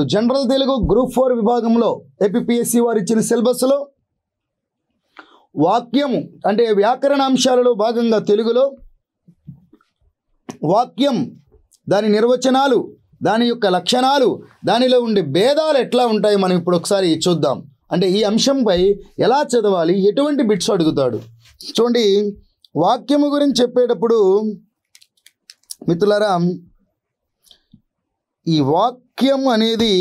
ఇప్పుడు general Telugu group four విభాగంలో APSC వారు ఇచ్చిన సిలబస్లో వాక్యము అంటే వ్యాకరణ అంశాలలో భాగంగా తెలుగులో వాక్యం దాని నిర్వచనాలు దాని యొక్క లక్షణాలు దానిలో ఉండే భేదాలు ఎట్లా ఉంటాయి మనం ఇప్పుడు ఒకసారి చూద్దాం అంటే ఈ అంశంపై ఎలా చదవాలి ఎటువంటి బిట్స్ అడుగుతాడు చూడండి వాక్యము గురించి చెప్పేటప్పుడు మిత్రులారా ఈ వాక్ వాక్యం అనేది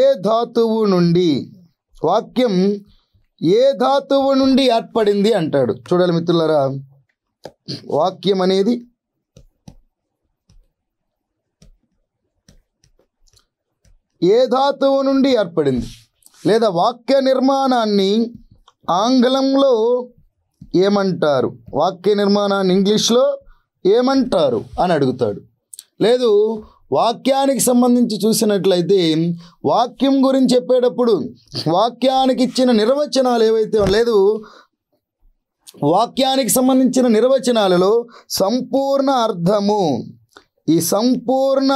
ఏ ధాతువు నుండి వాక్యం ఏ ధాతువు నుండి ఏర్పడింది అంటాడు చూడాలి మిత్రులరా వాక్యం అనేది ఏ ధాతువు నుండి ఏర్పడింది లేదా వాక్య నిర్మాణాన్ని ఆంగ్లంలో ఏమంటారు వాక్య నిర్మాణాన్ని ఇంగ్లీష్లో ఏమంటారు అని అడుగుతాడు లేదు వాక్యానికి సంబంధించి చూసినట్లయితే వాక్యం గురించి చెప్పేటప్పుడు వాక్యానికి ఇచ్చిన నిర్వచనాలు ఏవైతే లేదు వాక్యానికి సంబంధించిన నిర్వచనాలలో సంపూర్ణ అర్థము ఈ సంపూర్ణ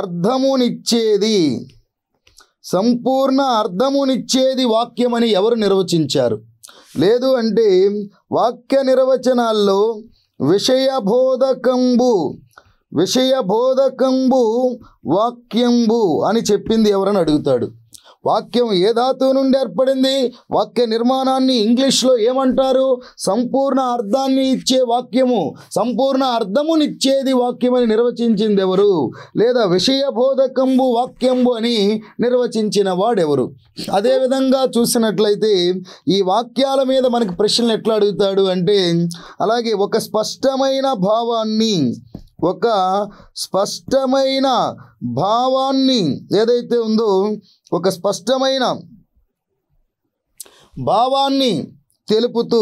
అర్థమునిచ్చేది సంపూర్ణ అర్థమునిచ్చేది వాక్యమని ఎవరు నిర్వచించారు లేదు అంటే వాక్య నిర్వచనాల్లో విషయబోధకంబు విషయ బోధకంబు వాక్యంబు అని చెప్పింది ఎవరని అడుగుతాడు వాక్యం ఏ ధాతువు నుండి ఏర్పడింది వాక్య నిర్మాణాన్ని ఇంగ్లీష్లో ఏమంటారు సంపూర్ణ అర్థాన్ని ఇచ్చే వాక్యము సంపూర్ణ అర్థమునిచ్చేది వాక్యమని నిర్వచించింది ఎవరు లేదా విషయబోధకంబు వాక్యంబు అని నిర్వచించిన వాడెవరు అదేవిధంగా చూసినట్లయితే ఈ వాక్యాల మీద మనకి ప్రశ్నలు ఎట్లా అడుగుతాడు అంటే అలాగే ఒక స్పష్టమైన భావాన్ని ఒక స్పష్టమైన భావాన్ని ఏదైతే ఉందో ఒక స్పష్టమైన భావాన్ని తెలుపుతూ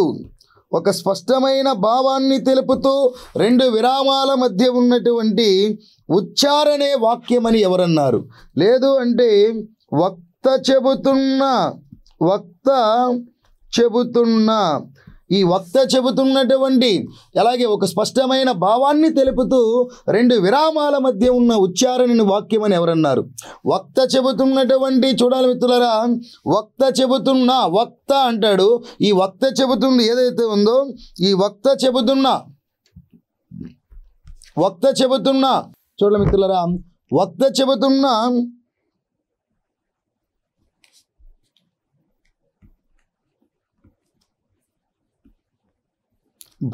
ఒక స్పష్టమైన భావాన్ని తెలుపుతూ రెండు విరామాల మధ్య ఉన్నటువంటి ఉచ్చారణే వాక్యమని ఎవరన్నారు లేదు అంటే వక్త చెబుతున్న వక్త చెబుతున్న ఈ వక్త చెబుతున్నటువంటి అలాగే ఒక స్పష్టమైన భావాన్ని తెలుపుతూ రెండు విరామాల మధ్య ఉన్న ఉచ్చారణని వాక్యం అని ఎవరన్నారు వక్త చెబుతున్నటువంటి చూడాలి మిత్రులరా వక్త చెబుతున్న వక్త అంటాడు ఈ వక్త చెబుతుంది ఏదైతే ఉందో ఈ వక్త చెబుతున్న వక్త చెబుతున్న చూడాలి మిత్రులరా వక్త చెబుతున్న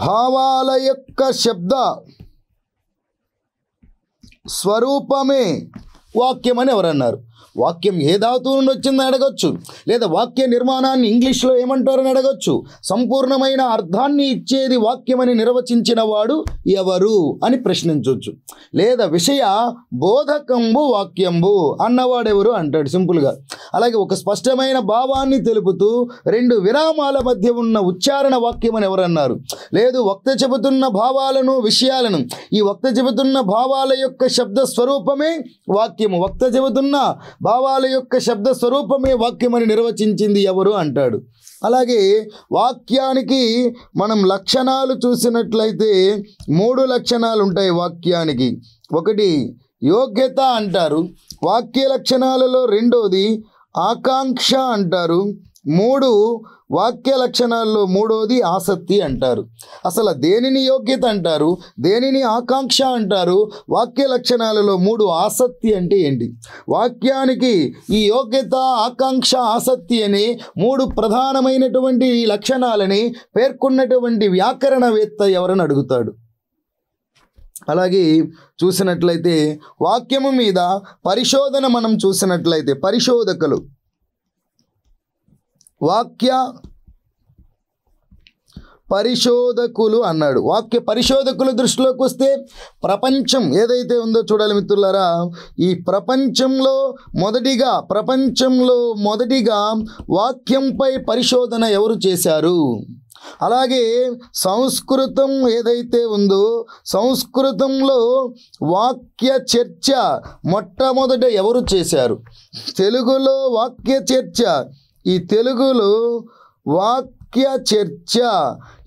भावाल का शब्द స్వరూపమే వాక్యం అని ఎవరన్నారు వాక్యం ఏ ధాతువు నుండి వచ్చిందని అడగచ్చు లేదా వాక్య నిర్మాణాన్ని ఇంగ్లీష్లో ఏమంటారని అడగొచ్చు సంపూర్ణమైన అర్థాన్ని ఇచ్చేది వాక్యమని నిర్వచించిన వాడు ఎవరు అని ప్రశ్నించవచ్చు లేదా విషయ బోధకంబు వాక్యంబు అన్నవాడెవరు అంటాడు సింపుల్గా అలాగే ఒక స్పష్టమైన భావాన్ని తెలుపుతూ రెండు విరామాల మధ్య ఉన్న ఉచ్చారణ వాక్యం అని ఎవరన్నారు లేదు వక్త చెబుతున్న భావాలను విషయాలను ఈ వక్త చెబుతున్న భావాల యొక్క శబ్ద స్వరూపమే వాక్యము వక్త చెబుతున్న భావాల యొక్క శబ్ద స్వరూపమే వాక్యమని నిర్వచించింది ఎవరు అంటాడు అలాగే వాక్యానికి మనం లక్షణాలు చూసినట్లయితే మూడు లక్షణాలు ఉంటాయి వాక్యానికి ఒకటి యోగ్యత అంటారు వాక్య లక్షణాలలో రెండోది ఆకాంక్ష అంటారు మూడు వాక్య లక్షణాల్లో మూడోది ఆసక్తి అంటారు అసలు దేనిని యోగ్యత అంటారు దేనిని ఆకాంక్ష అంటారు వాక్య లక్షణాలలో మూడు ఆసక్తి అంటే ఏంటి వాక్యానికి ఈ యోగ్యత ఆకాంక్ష ఆసక్తి అని మూడు ప్రధానమైనటువంటి లక్షణాలని పేర్కొన్నటువంటి వ్యాకరణవేత్త ఎవరని అడుగుతాడు అలాగే చూసినట్లయితే వాక్యము మీద పరిశోధన మనం చూసినట్లయితే పరిశోధకులు వాక్య పరిశోధకులు అన్నాడు వాక్య పరిశోధకుల దృష్టిలోకి వస్తే ప్రపంచం ఏదైతే ఉందో చూడాలి మిత్రులారా ఈ ప్రపంచంలో మొదటిగా ప్రపంచంలో మొదటిగా వాక్యంపై పరిశోధన ఎవరు చేశారు అలాగే సంస్కృతం ఏదైతే ఉందో సంస్కృతంలో వాక్య చర్చ మొట్టమొదట ఎవరు చేశారు తెలుగులో వాక్య చర్చ ఈ తెలుగులో వాక్య చర్చ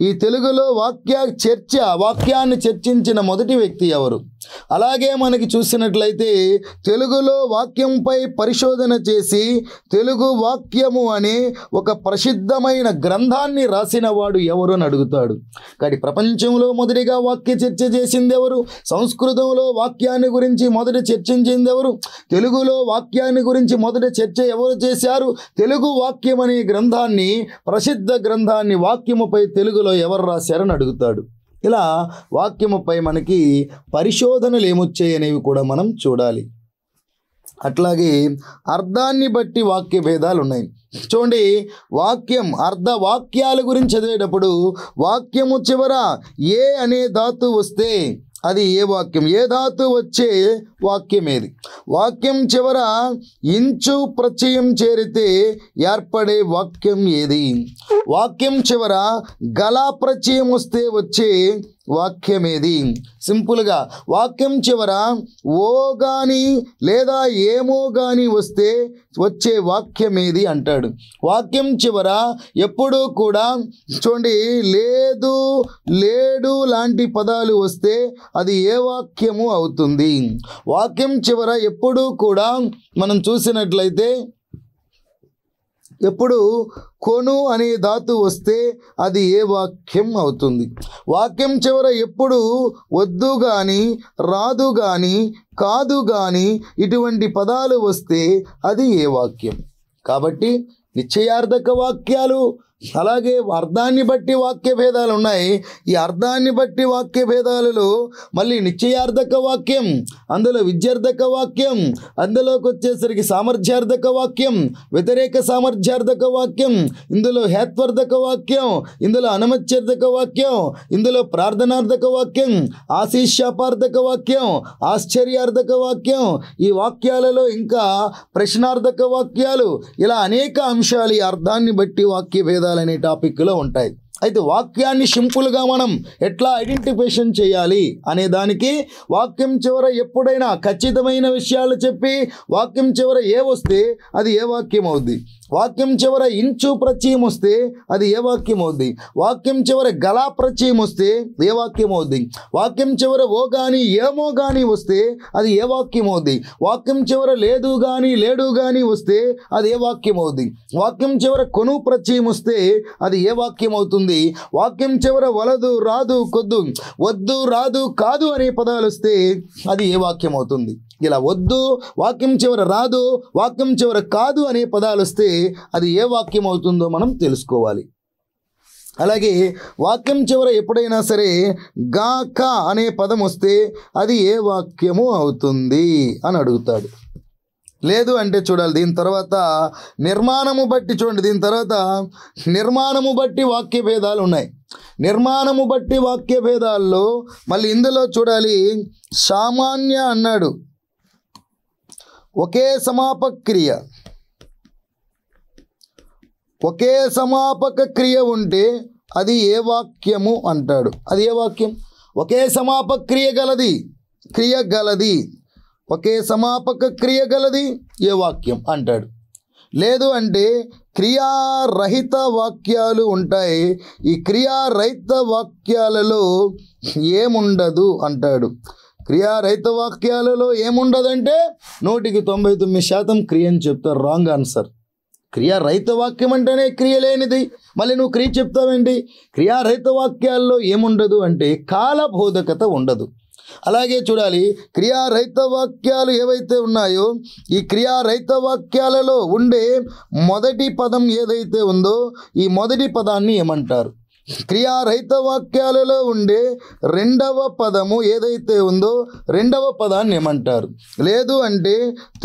ఈ తెలుగులో వాక్య చర్చ వాక్యాన్ని చర్చించిన మొదటి వ్యక్తి ఎవరు అలాగే మనకి చూసినట్లయితే తెలుగులో వాక్యంపై పరిశోధన చేసి తెలుగు వాక్యము అనే ఒక ప్రసిద్ధమైన గ్రంథాన్ని రాసినవాడు ఎవరు అని అడుగుతాడు కానీ ప్రపంచంలో మొదటిగా వాక్య చర్చ చేసింది ఎవరు సంస్కృతంలో వాక్యాన్ని గురించి మొదట చర్చించింది ఎవరు తెలుగులో వాక్యాన్ని గురించి మొదట చర్చ ఎవరు చేశారు తెలుగు వాక్యం అనే గ్రంథాన్ని ప్రసిద్ధ గ్రంథాన్ని వాక్యముపై తెలుగులో ఎవరు రాశారని అడుగుతాడు ఇలా వాక్యముపై మనకి పరిశోధనలు ఏమొచ్చాయనేవి కూడా మనం చూడాలి అట్లాగే అర్థాన్ని బట్టి వాక్య భేదాలు ఉన్నాయి చూడండి వాక్యం అర్ధ వాక్యాల గురించి చదివేటప్పుడు వాక్యము చివర ఏ అనే ధాతు వస్తే అది ఏ వాక్యం ఏ ధాతు వచ్చే వాక్యం ఏది వాక్యం చివర ఇంచు ప్రత్యయం చేరితే ఏర్పడే వాక్యం ఏది వాక్యం చివర గలా ప్రత్యయం వస్తే వచ్చే వాక్యం ఏది సింపుల్గా వాక్యం చివర ఓ కానీ లేదా ఏమో కానీ వస్తే వచ్చే వాక్యం ఏది అంటాడు వాక్యం చివర ఎప్పుడూ కూడా చూడండి లేదు లేడు లాంటి పదాలు వస్తే అది ఏ వాక్యము అవుతుంది వాక్యం చివర ఎప్పుడూ కూడా మనం చూసినట్లయితే ఎప్పుడు కొను అనే ధాతు వస్తే అది ఏ వాక్యం అవుతుంది వాక్యం చివర ఎప్పుడు వద్దు కానీ రాదు కానీ కాదు కానీ ఇటువంటి పదాలు వస్తే అది ఏ వాక్యం కాబట్టి నిశ్చయార్థక వాక్యాలు అలాగే అర్థాన్ని బట్టి వాక్య భేదాలు ఉన్నాయి ఈ అర్థాన్ని బట్టి వాక్య భేదాలలో మళ్ళీ నిశ్చయార్థక వాక్యం అందులో విద్యార్థక వాక్యం అందులోకి వచ్చేసరికి సామర్థ్యార్థక వాక్యం వ్యతిరేక సామర్థ్యార్థక వాక్యం ఇందులో హేత్వర్ధక వాక్యం ఇందులో అనుమత్యర్థక వాక్యం ఇందులో ప్రార్థనార్థక వాక్యం ఆశీషాపార్థక వాక్యం ఆశ్చర్యార్థక వాక్యం ఈ వాక్యాలలో ఇంకా ప్రశ్నార్థక వాక్యాలు ఇలా అనేక అంశాలు ఈ అర్థాన్ని బట్టి వాక్య భేదాలు విభేదాలు అనే టాపిక్లో ఉంటాయి అయితే వాక్యాన్ని సింపుల్గా మనం ఎట్లా ఐడెంటిఫికేషన్ చేయాలి అనే దానికి వాక్యం చివర ఎప్పుడైనా ఖచ్చితమైన విషయాలు చెప్పి వాక్యం చివర ఏ వస్తే అది ఏ వాక్యం అవుద్ది వాక్యం చివర ఇంచు ప్రచయం వస్తే అది ఏ వాక్యం అవుద్ది వాక్యం చివర గలా ప్రచయం వస్తే ఏ వాక్యం అవుద్ది వాక్యం చివర ఓ కానీ ఏమో కానీ వస్తే అది ఏ వాక్యం అవుద్ది వాక్యం చివర లేదు కానీ లేడు కానీ వస్తే అది ఏ వాక్యం అవుద్ది వాక్యం చివర కొను ప్రచయం వస్తే అది ఏ వాక్యం అవుతుంది ఉంది వాక్యం చివర వలదు రాదు కొద్దు వద్దు రాదు కాదు అనే పదాలు వస్తే అది ఏ వాక్యం అవుతుంది ఇలా వద్దు వాక్యం చివర రాదు వాక్యం చివర కాదు అనే పదాలు వస్తే అది ఏ వాక్యం అవుతుందో మనం తెలుసుకోవాలి అలాగే వాక్యం చివర ఎప్పుడైనా సరే గాక అనే పదం వస్తే అది ఏ వాక్యము అవుతుంది అని అడుగుతాడు లేదు అంటే చూడాలి దీని తర్వాత నిర్మాణము బట్టి చూడండి దీని తర్వాత నిర్మాణము బట్టి వాక్య భేదాలు ఉన్నాయి నిర్మాణము బట్టి వాక్య భేదాల్లో మళ్ళీ ఇందులో చూడాలి సామాన్య అన్నాడు ఒకే సమాపక్రియ ఒకే సమాపక క్రియ ఉంటే అది ఏ వాక్యము అంటాడు అది ఏ వాక్యం ఒకే సమాపక్రియ గలది క్రియ గలది ఒకే సమాపక క్రియ గలది ఏ వాక్యం అంటాడు లేదు అంటే క్రియారహిత వాక్యాలు ఉంటాయి ఈ క్రియారహిత వాక్యాలలో ఏముండదు అంటాడు క్రియారహిత వాక్యాలలో ఏముండదంటే నూటికి తొంభై తొమ్మిది శాతం క్రియ అని చెప్తారు రాంగ్ ఆన్సర్ క్రియారహిత వాక్యం అంటేనే క్రియ లేనిది మళ్ళీ నువ్వు క్రియ చెప్తావేంటి క్రియారహిత వాక్యాల్లో ఏముండదు అంటే కాలబోధకత ఉండదు అలాగే చూడాలి క్రియారహిత వాక్యాలు ఏవైతే ఉన్నాయో ఈ క్రియారహిత వాక్యాలలో ఉండే మొదటి పదం ఏదైతే ఉందో ఈ మొదటి పదాన్ని ఏమంటారు క్రియారహిత వాక్యాలలో ఉండే రెండవ పదము ఏదైతే ఉందో రెండవ పదాన్ని ఏమంటారు లేదు అంటే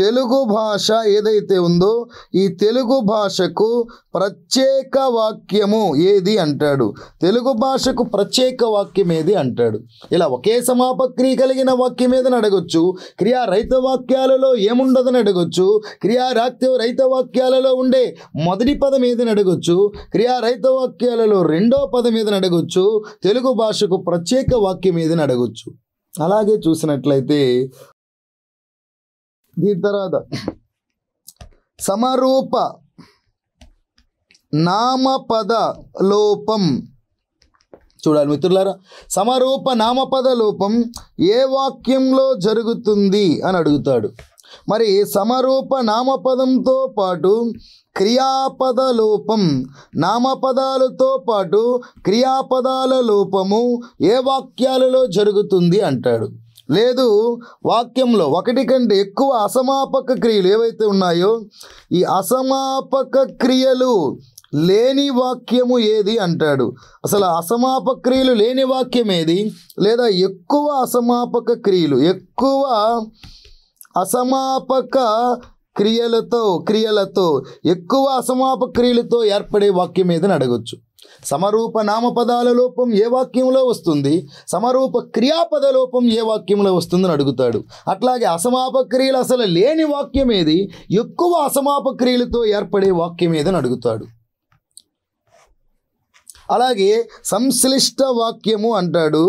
తెలుగు భాష ఏదైతే ఉందో ఈ తెలుగు భాషకు ప్రత్యేక వాక్యము ఏది అంటాడు తెలుగు భాషకు ప్రత్యేక వాక్యం ఏది అంటాడు ఇలా ఒకే సమాపక్రియ కలిగిన వాక్యం ఏదని అడగొచ్చు క్రియా రహిత వాక్యాలలో ఏముండదని అడగొచ్చు క్రియా రహిత వాక్యాలలో ఉండే మొదటి పదం ఏదని అడగొచ్చు క్రియా రహిత వాక్యాలలో రెండో పదం మీద అడగొచ్చు తెలుగు భాషకు ప్రత్యేక వాక్యం మీద అడగొచ్చు అలాగే చూసినట్లయితే దీని తర్వాత సమరూప నామపద లోపం చూడాలి మిత్రులారా సమరూప నామపద లోపం ఏ వాక్యంలో జరుగుతుంది అని అడుగుతాడు మరి సమరూప నామపదంతో పాటు క్రియాపద లోపం నామపదాలతో పాటు క్రియాపదాల లోపము ఏ వాక్యాలలో జరుగుతుంది అంటాడు లేదు వాక్యంలో ఒకటి కంటే ఎక్కువ అసమాపక క్రియలు ఏవైతే ఉన్నాయో ఈ అసమాపక క్రియలు లేని వాక్యము ఏది అంటాడు అసలు అసమాపక క్రియలు లేని వాక్యం ఏది లేదా ఎక్కువ అసమాపక క్రియలు ఎక్కువ అసమాపక క్రియలతో క్రియలతో ఎక్కువ అసమాపక క్రియలతో ఏర్పడే వాక్యం ఏదని అడగొచ్చు సమరూప నామపదాల లోపం ఏ వాక్యంలో వస్తుంది సమరూప క్రియాపద లోపం ఏ వాక్యంలో వస్తుందని అడుగుతాడు అట్లాగే అసమాప క్రియలు అసలు లేని వాక్యం ఏది ఎక్కువ అసమాప క్రియలతో ఏర్పడే వాక్యం ఏదని అడుగుతాడు అలాగే సంశ్లిష్ట వాక్యము అంటాడు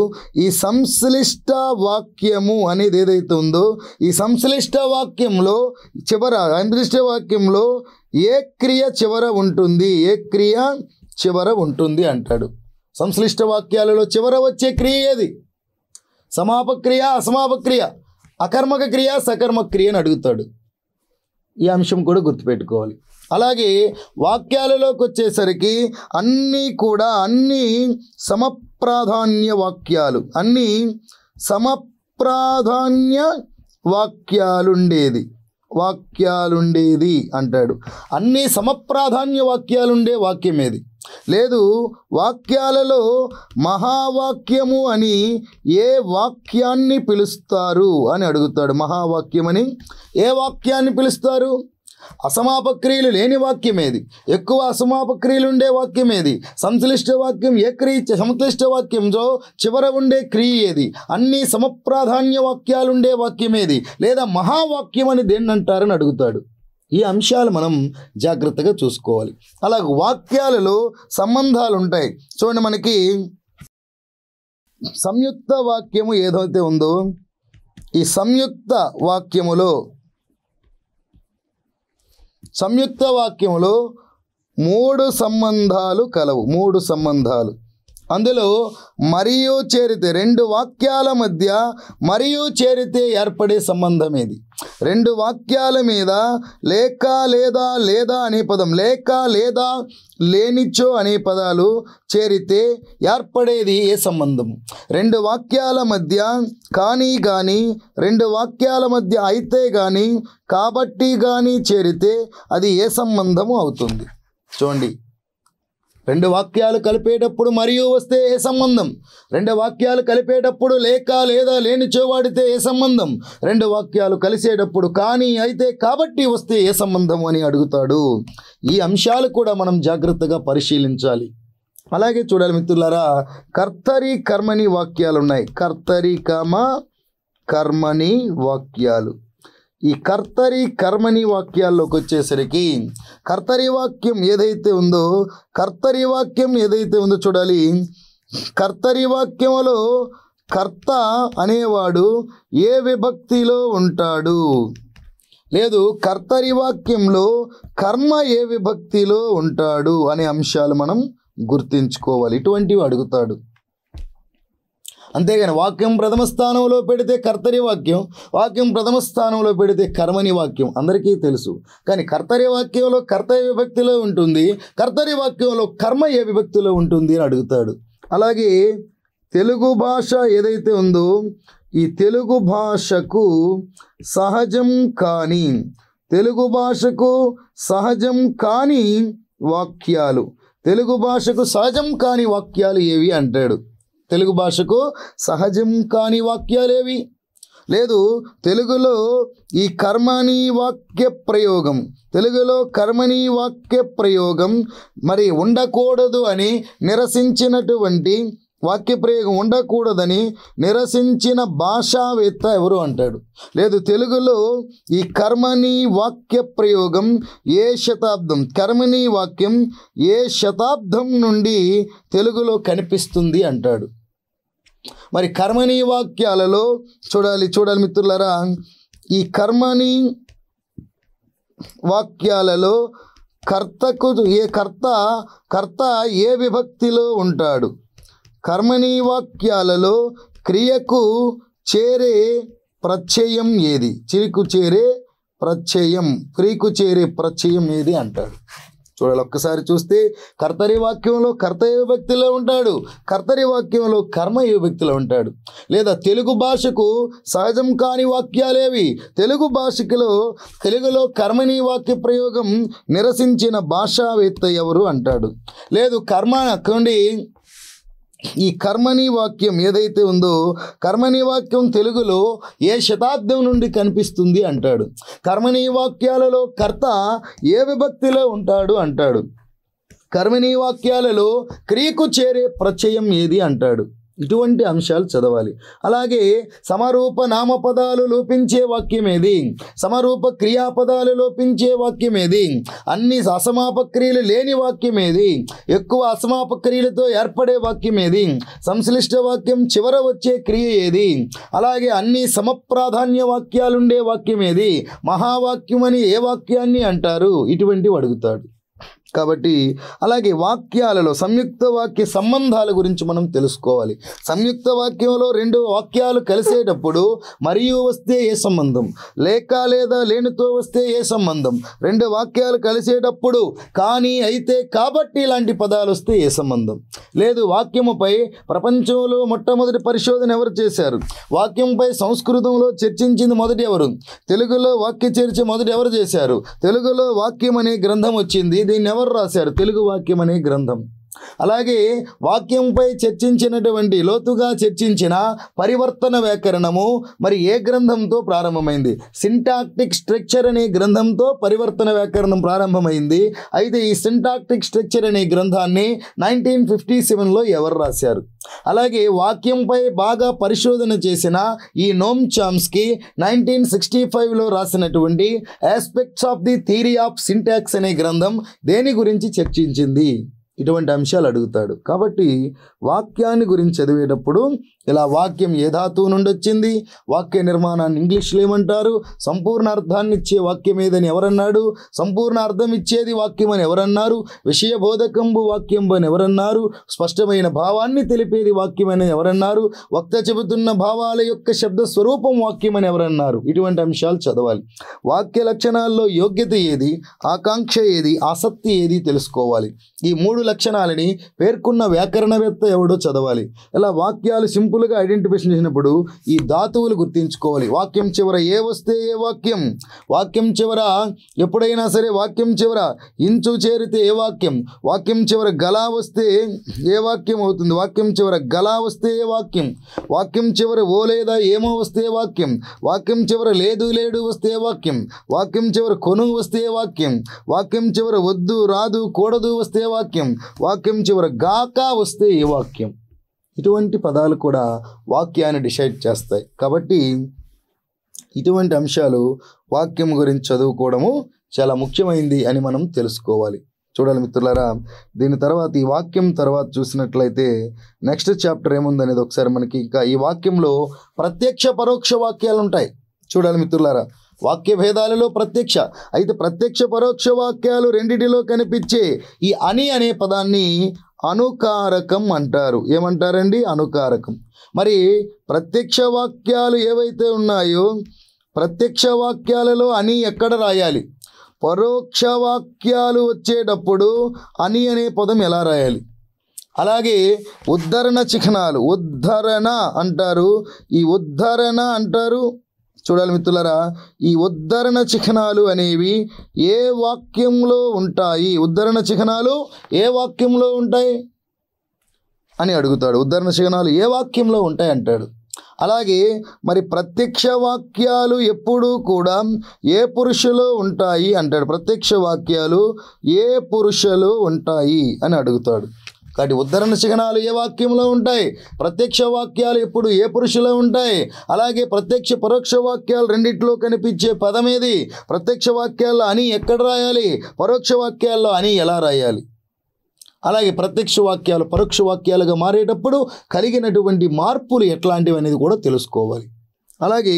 ఈ సంశ్లిష్ట వాక్యము అనేది ఏదైతే ఉందో ఈ సంశ్లిష్ట వాక్యంలో చివర సంశ్లిష్ట వాక్యంలో ఏ క్రియ చివర ఉంటుంది ఏ క్రియ చివర ఉంటుంది అంటాడు సంశ్లిష్ట వాక్యాలలో చివర వచ్చే క్రియ ఏది సమాపక్రియ అసమాపక్రియ అకర్మక క్రియ సకర్మక్రియ అని అడుగుతాడు ఈ అంశం కూడా గుర్తుపెట్టుకోవాలి అలాగే వాక్యాలలోకి వచ్చేసరికి అన్నీ కూడా అన్నీ సమప్రాధాన్య వాక్యాలు అన్నీ సమప్రాధాన్య వాక్యాలుండేది వాక్యాలుండేది అంటాడు అన్నీ సమప్రాధాన్య వాక్యాలుండే వాక్యమేది లేదు వాక్యాలలో మహావాక్యము అని ఏ వాక్యాన్ని పిలుస్తారు అని అడుగుతాడు మహావాక్యం అని ఏ వాక్యాన్ని పిలుస్తారు అసమాపక్రియలు లేని వాక్యమేది ఎక్కువ అసమాపక్రియలు ఉండే వాక్యమేది సంశ్లిష్ట వాక్యం ఏ క్రియ సంశ్లిష్ట వాక్యంతో చివర ఉండే క్రియ ఏది అన్ని సమప్రాధాన్య వాక్యాలుండే వాక్యమేది లేదా మహావాక్యం అని దేన్ని అంటారని అడుగుతాడు ఈ అంశాలు మనం జాగ్రత్తగా చూసుకోవాలి అలా వాక్యాలలో సంబంధాలు ఉంటాయి చూడండి మనకి సంయుక్త వాక్యము ఏదైతే ఉందో ఈ సంయుక్త వాక్యములో సంయుక్త వాక్యంలో మూడు సంబంధాలు కలవు మూడు సంబంధాలు అందులో మరియు చేరితే రెండు వాక్యాల మధ్య మరియు చేరితే ఏర్పడే సంబంధం ఇది రెండు వాక్యాల మీద లేక లేదా లేదా అనే పదం లేక లేదా లేనిచో అనే పదాలు చేరితే ఏర్పడేది ఏ సంబంధం రెండు వాక్యాల మధ్య కానీ కానీ రెండు వాక్యాల మధ్య అయితే కానీ కాబట్టి కానీ చేరితే అది ఏ సంబంధము అవుతుంది చూడండి రెండు వాక్యాలు కలిపేటప్పుడు మరియు వస్తే ఏ సంబంధం రెండు వాక్యాలు కలిపేటప్పుడు లేక లేదా లేనిచోవాడితే ఏ సంబంధం రెండు వాక్యాలు కలిసేటప్పుడు కానీ అయితే కాబట్టి వస్తే ఏ సంబంధం అని అడుగుతాడు ఈ అంశాలు కూడా మనం జాగ్రత్తగా పరిశీలించాలి అలాగే చూడాలి మిత్రులారా కర్తరి కర్మని వాక్యాలు ఉన్నాయి కర్తరి కమ కర్మని వాక్యాలు ఈ కర్తరి కర్మని వాక్యాల్లోకి వచ్చేసరికి కర్తరి వాక్యం ఏదైతే ఉందో కర్తరి వాక్యం ఏదైతే ఉందో చూడాలి కర్తరి వాక్యంలో కర్త అనేవాడు ఏ విభక్తిలో ఉంటాడు లేదు కర్తరి వాక్యంలో కర్మ ఏ విభక్తిలో ఉంటాడు అనే అంశాలు మనం గుర్తించుకోవాలి ఇటువంటివి అడుగుతాడు అంతేగాని వాక్యం ప్రథమ స్థానంలో పెడితే కర్తరి వాక్యం వాక్యం ప్రథమ స్థానంలో పెడితే కర్మని వాక్యం అందరికీ తెలుసు కానీ కర్తరి వాక్యంలో కర్త ఏ విభక్తిలో ఉంటుంది కర్తరి వాక్యంలో కర్మ ఏ విభక్తిలో ఉంటుంది అని అడుగుతాడు అలాగే తెలుగు భాష ఏదైతే ఉందో ఈ తెలుగు భాషకు సహజం కాని తెలుగు భాషకు సహజం కాని వాక్యాలు తెలుగు భాషకు సహజం కాని వాక్యాలు ఏవి అంటాడు తెలుగు భాషకు సహజం కాని వాక్యాలేవి లేదు తెలుగులో ఈ కర్మని వాక్య ప్రయోగం తెలుగులో కర్మని వాక్య ప్రయోగం మరి ఉండకూడదు అని నిరసించినటువంటి వాక్య ప్రయోగం ఉండకూడదని నిరసించిన భాషావేత్త ఎవరు అంటాడు లేదు తెలుగులో ఈ కర్మని వాక్య ప్రయోగం ఏ శతాబ్దం కర్మని వాక్యం ఏ శతాబ్దం నుండి తెలుగులో కనిపిస్తుంది అంటాడు మరి కర్మని వాక్యాలలో చూడాలి చూడాలి మిత్రులరా ఈ కర్మని వాక్యాలలో కర్తకు ఏ కర్త కర్త ఏ విభక్తిలో ఉంటాడు కర్మని వాక్యాలలో క్రియకు చేరే ప్రత్యయం ఏది చిరుకు చేరే ప్రత్యయం క్రియకు చేరే ప్రత్యయం ఏది అంటాడు చూడాలి ఒక్కసారి చూస్తే కర్తరి వాక్యంలో కర్త ఏ వ్యక్తిలో ఉంటాడు కర్తరి వాక్యంలో కర్మ ఏ వ్యక్తిలో ఉంటాడు లేదా తెలుగు భాషకు సహజం కాని వాక్యాలేవి తెలుగు భాషకులో తెలుగులో కర్మని వాక్య ప్రయోగం నిరసించిన భాషావేత్త ఎవరు అంటాడు లేదు కర్మ అక్కడి ఈ కర్మని వాక్యం ఏదైతే ఉందో కర్మని వాక్యం తెలుగులో ఏ శతాబ్దం నుండి కనిపిస్తుంది అంటాడు కర్మని వాక్యాలలో కర్త ఏ విభక్తిలో ఉంటాడు అంటాడు కర్మని వాక్యాలలో క్రియకు చేరే ప్రత్యయం ఏది అంటాడు ఇటువంటి అంశాలు చదవాలి అలాగే సమరూప నామపదాలు లోపించే వాక్యమేది సమరూప క్రియాపదాలు లోపించే వాక్యమేది అన్ని అసమాపక్రియలు లేని లేని వాక్యమేది ఎక్కువ అసమాపక్రియలతో ఏర్పడే ఏర్పడే వాక్యమేది సంశ్లిష్ట వాక్యం చివర వచ్చే క్రియ ఏది అలాగే అన్ని సమప్రాధాన్య వాక్యాలుండే వాక్యమేది మహావాక్యం అని ఏ వాక్యాన్ని అంటారు ఇటువంటివి అడుగుతాడు కాబట్టి అలాగే వాక్యాలలో సంయుక్త వాక్య సంబంధాల గురించి మనం తెలుసుకోవాలి సంయుక్త వాక్యంలో రెండు వాక్యాలు కలిసేటప్పుడు మరియు వస్తే ఏ సంబంధం లేక లేదా లేనితో వస్తే ఏ సంబంధం రెండు వాక్యాలు కలిసేటప్పుడు కానీ అయితే కాబట్టి ఇలాంటి పదాలు వస్తే ఏ సంబంధం లేదు వాక్యముపై ప్రపంచంలో మొట్టమొదటి పరిశోధన ఎవరు చేశారు వాక్యంపై సంస్కృతంలో చర్చించింది మొదటి ఎవరు తెలుగులో వాక్య చర్చ మొదటి ఎవరు చేశారు తెలుగులో వాక్యం అనే గ్రంథం వచ్చింది దీన్ని ఎవరు ఎవరు రాశారు తెలుగు వాక్యం అనే గ్రంథం అలాగే వాక్యంపై చర్చించినటువంటి లోతుగా చర్చించిన పరివర్తన వ్యాకరణము మరి ఏ గ్రంథంతో ప్రారంభమైంది సింటాక్టిక్ స్ట్రక్చర్ అనే గ్రంథంతో పరివర్తన వ్యాకరణం ప్రారంభమైంది అయితే ఈ సింటాక్టిక్ స్ట్రక్చర్ అనే గ్రంథాన్ని నైన్టీన్ ఫిఫ్టీ సెవెన్లో ఎవరు రాశారు అలాగే వాక్యంపై బాగా పరిశోధన చేసిన ఈ నోమ్ చామ్స్కి నైన్టీన్ సిక్స్టీ ఫైవ్లో రాసినటువంటి aspects of the theory of syntax అనే గ్రంథం దేని గురించి చర్చించింది ఇటువంటి అంశాలు అడుగుతాడు కాబట్టి వాక్యాన్ని గురించి చదివేటప్పుడు ఇలా వాక్యం ఏ ధాతువు నుండి వచ్చింది వాక్య నిర్మాణాన్ని ఇంగ్లీష్లో ఏమంటారు సంపూర్ణ అర్థాన్ని ఇచ్చే వాక్యం ఏదని ఎవరన్నాడు సంపూర్ణ అర్థం ఇచ్చేది వాక్యం అని ఎవరన్నారు విషయ బోధకంబు వాక్యం అని ఎవరన్నారు స్పష్టమైన భావాన్ని తెలిపేది వాక్యం అని ఎవరన్నారు వక్త చెబుతున్న భావాల యొక్క శబ్ద స్వరూపం వాక్యం అని ఎవరన్నారు ఇటువంటి అంశాలు చదవాలి వాక్య లక్షణాల్లో యోగ్యత ఏది ఆకాంక్ష ఏది ఆసక్తి ఏది తెలుసుకోవాలి ఈ మూడు మూడు లక్షణాలని పేర్కొన్న వ్యాకరణవేత్త ఎవడో చదవాలి ఇలా వాక్యాలు సింపుల్గా ఐడెంటిఫికేషన్ చేసినప్పుడు ఈ ధాతువులు గుర్తించుకోవాలి వాక్యం చివర ఏ వస్తే ఏ వాక్యం వాక్యం చివర ఎప్పుడైనా సరే వాక్యం చివర ఇంచు చేరితే ఏ వాక్యం వాక్యం చివర గలా వస్తే ఏ వాక్యం అవుతుంది వాక్యం చివర గలా వస్తే ఏ వాక్యం వాక్యం చివర ఓ లేదా ఏమో వస్తే వాక్యం వాక్యం చివర లేదు లేడు వస్తే వాక్యం వాక్యం చివర కొను వస్తే వాక్యం వాక్యం చివర వద్దు రాదు కూడదు వస్తే వాక్యం వాక్యం చివర గాక వస్తే ఏ వాక్యం ఇటువంటి పదాలు కూడా వాక్యాన్ని డిసైడ్ చేస్తాయి కాబట్టి ఇటువంటి అంశాలు వాక్యం గురించి చదువుకోవడము చాలా ముఖ్యమైంది అని మనం తెలుసుకోవాలి చూడాలి మిత్రులారా దీని తర్వాత ఈ వాక్యం తర్వాత చూసినట్లయితే నెక్స్ట్ చాప్టర్ ఏముంది అనేది ఒకసారి మనకి ఇంకా ఈ వాక్యంలో ప్రత్యక్ష పరోక్ష వాక్యాలు ఉంటాయి చూడాలి మిత్రులారా వాక్య భేదాలలో ప్రత్యక్ష అయితే ప్రత్యక్ష పరోక్ష వాక్యాలు రెండిటిలో కనిపించే ఈ అని అనే పదాన్ని అనుకారకం అంటారు ఏమంటారండి అనుకారకం మరి ప్రత్యక్ష వాక్యాలు ఏవైతే ఉన్నాయో ప్రత్యక్ష వాక్యాలలో అని ఎక్కడ రాయాలి పరోక్ష వాక్యాలు వచ్చేటప్పుడు అని అనే పదం ఎలా రాయాలి అలాగే ఉద్ధరణ చిహ్నాలు ఉద్ధరణ అంటారు ఈ ఉద్ధరణ అంటారు చూడాలి మిత్రులరా ఈ ఉద్ధరణ చిహ్నాలు అనేవి ఏ వాక్యంలో ఉంటాయి ఉద్ధరణ చిహ్నాలు ఏ వాక్యంలో ఉంటాయి అని అడుగుతాడు ఉద్ధరణ చిహ్నాలు ఏ వాక్యంలో ఉంటాయి అంటాడు అలాగే మరి ప్రత్యక్ష వాక్యాలు ఎప్పుడూ కూడా ఏ పురుషులో ఉంటాయి అంటాడు ప్రత్యక్ష వాక్యాలు ఏ పురుషులో ఉంటాయి అని అడుగుతాడు కాబట్టి ఉద్ధరణ శిఖనాలు ఏ వాక్యంలో ఉంటాయి ప్రత్యక్ష వాక్యాలు ఎప్పుడు ఏ పురుషులో ఉంటాయి అలాగే ప్రత్యక్ష పరోక్ష వాక్యాలు రెండిట్లో కనిపించే పదం ఏది ప్రత్యక్ష వాక్యాల్లో అని ఎక్కడ రాయాలి పరోక్ష వాక్యాల్లో అని ఎలా రాయాలి అలాగే ప్రత్యక్ష వాక్యాలు పరోక్ష వాక్యాలుగా మారేటప్పుడు కలిగినటువంటి మార్పులు ఎట్లాంటివి అనేది కూడా తెలుసుకోవాలి అలాగే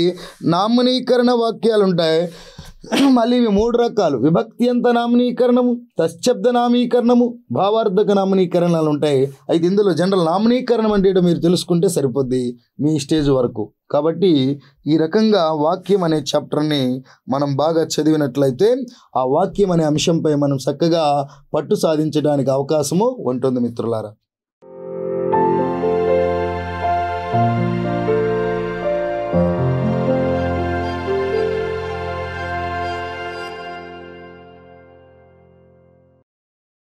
నామనీకరణ వాక్యాలు ఉంటాయి మళ్ళీ ఇవి మూడు రకాలు విభక్తి అంత నామనీకరణము తశ్శబ్ద నామీకరణము భావార్థక నామనీకరణాలు ఉంటాయి అయితే ఇందులో జనరల్ నామనీకరణం అంటే మీరు తెలుసుకుంటే సరిపోద్ది మీ స్టేజ్ వరకు కాబట్టి ఈ రకంగా వాక్యం అనే చాప్టర్ని మనం బాగా చదివినట్లయితే ఆ వాక్యం అనే అంశంపై మనం చక్కగా పట్టు సాధించడానికి అవకాశము ఉంటుంది మిత్రులారా